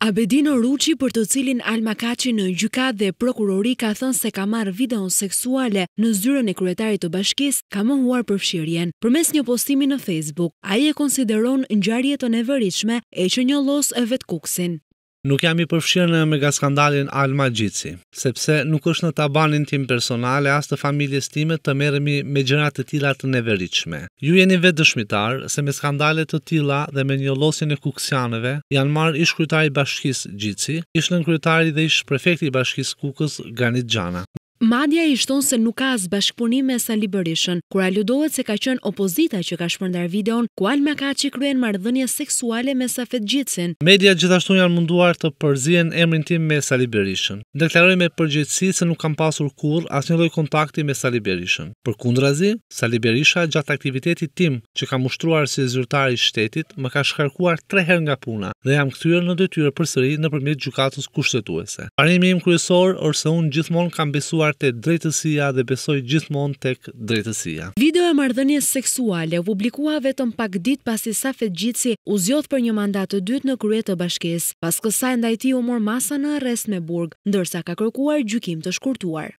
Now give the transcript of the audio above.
Abedino Ruqi për të cilin Alma Kaci në gjyka dhe prokurori ka thënë se ka marrë video seksuale në zyrën e kryetarit të bashkis, ka më huar përfshirjen. Për mes një postimi në Facebook, aje konsideron në gjarjeton e vërishme e që një los e vetë kuksin. Nuk jam i përfshirë në mega skandalin Alma Gjitsi, sepse nuk është në tabanin tim personale as të familjes time të meremi me gjërat të tila të neveriqme. Ju jeni vetë dëshmitar se me skandalet të tila dhe me një losin e kukësianëve janë marrë ish kryetari bashkis Gjitsi, ish nën kryetari dhe ish prefekti bashkis kukës Ganit Gjana. Madja i shton se nuk ka as bashkëpunim me Sali Berishën, kur aludohet se ka qënë opozita që ka shpërndar videon, ku Alma ka që kryen mardhënje seksuale me Safet Gjitsin. Media gjithashtu janë munduar të përzien emrin tim me Sali Berishën. Deklaroj me përgjithsi se nuk kam pasur kur as një loj kontakti me Sali Berishën. Për kundrazi, Sali Berisha gjatë aktivitetit tim që ka mushtruar si zyrtari shtetit, më ka shkarkuar tre her nga puna dhe jam këtyrë në detyre përsëri në përmjet gjukatës kushtetuese. Parimi im kryesor, orse unë gjithmonë kam besuar te drejtësia dhe besoj gjithmonë tek drejtësia. Video e mardhënjes seksuale u publikua vetëm pak dit pasi Safet Gjitsi u zjodh për një mandat të dytë në kryet të bashkes, pas kësaj ndajti u mor masa në arrest me burg, ndërsa ka kërkuar gjykim të shkurtuar.